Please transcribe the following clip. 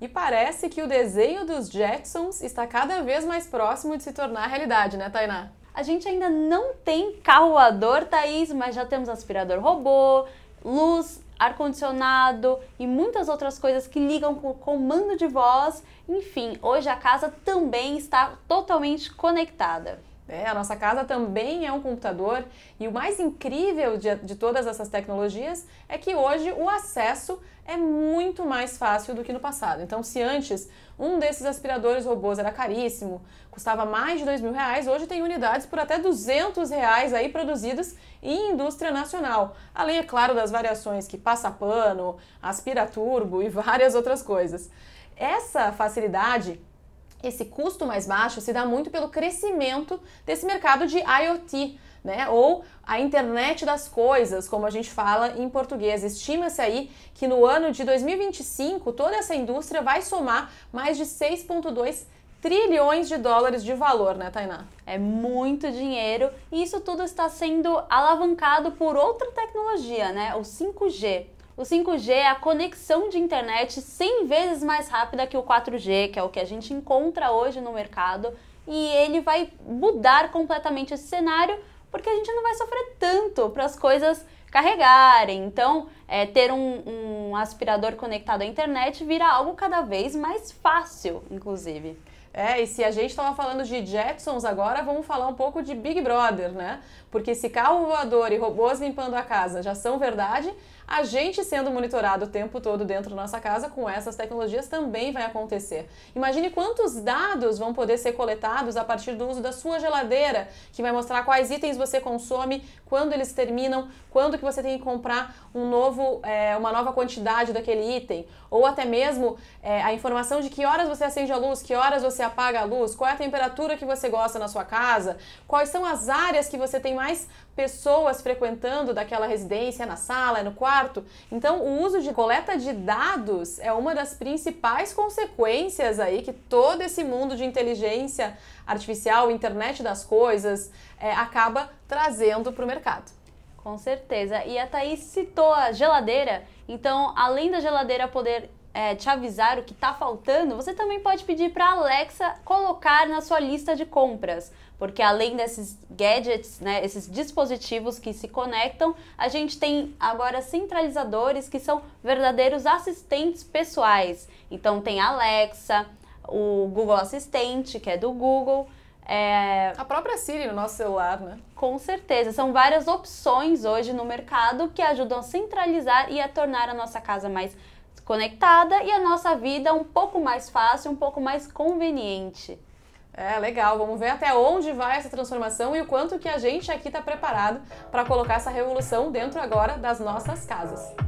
E parece que o desenho dos Jetsons está cada vez mais próximo de se tornar realidade, né, Tainá? A gente ainda não tem carro voador, Thaís, mas já temos aspirador robô, luz, ar-condicionado e muitas outras coisas que ligam com o comando de voz. Enfim, hoje a casa também está totalmente conectada. Né? a nossa casa também é um computador e o mais incrível de, de, todas essas tecnologias é que hoje o acesso é muito mais fácil do que no passado. Então, se antes um desses aspiradores robôs era caríssimo, custava mais de dois mil reais, hoje tem unidades por até 200 reais aí produzidas em indústria nacional. Além, é claro, das variações que passa pano, aspira turbo e várias outras coisas. Essa facilidade esse custo mais baixo se dá muito pelo crescimento desse mercado de IoT, né? Ou a internet das coisas, como a gente fala em português. Estima-se aí que no ano de 2025 toda essa indústria vai somar mais de 6,2 trilhões de dólares de valor, né, Tainá? É muito dinheiro e isso tudo está sendo alavancado por outra tecnologia, né? O 5G. O 5G é a conexão de internet 100 vezes mais rápida que o 4G, que é o que a gente encontra hoje no mercado, e ele vai mudar completamente esse cenário porque a gente não vai sofrer tanto para as coisas carregarem. Então, é, ter um, um aspirador conectado à internet vira algo cada vez mais fácil, inclusive. É, e se a gente estava falando de Jetsons agora, vamos falar um pouco de Big Brother, né? Porque se carro voador e robôs limpando a casa já são verdade, a gente sendo monitorado o tempo todo dentro da nossa casa com essas tecnologias também vai acontecer. Imagine quantos dados vão poder ser coletados a partir do uso da sua geladeira, que vai mostrar quais itens você consome, quando eles terminam, quando que você tem que comprar um novo, é, uma nova quantidade daquele item, ou até mesmo é, a informação de que horas você acende a luz, que horas você apaga a luz, qual é a temperatura que você gosta na sua casa, quais são as áreas que você tem mais pessoas frequentando daquela residência, na sala, no quarto. Então, o uso de coleta de dados é uma das principais consequências aí que todo esse mundo de inteligência artificial, internet das coisas, é, acaba trazendo para o mercado. Com certeza. E a Thaís citou a geladeira. Então, além da geladeira poder é, te avisar o que está faltando, você também pode pedir para a Alexa colocar na sua lista de compras. Porque além desses gadgets, né, esses dispositivos que se conectam, a gente tem agora centralizadores que são verdadeiros assistentes pessoais. Então tem a Alexa, o Google Assistente, que é do Google. É... A própria Siri no nosso celular, né? Com certeza. São várias opções hoje no mercado que ajudam a centralizar e a tornar a nossa casa mais conectada e a nossa vida um pouco mais fácil, um pouco mais conveniente. É, legal. Vamos ver até onde vai essa transformação e o quanto que a gente aqui está preparado para colocar essa revolução dentro agora das nossas casas.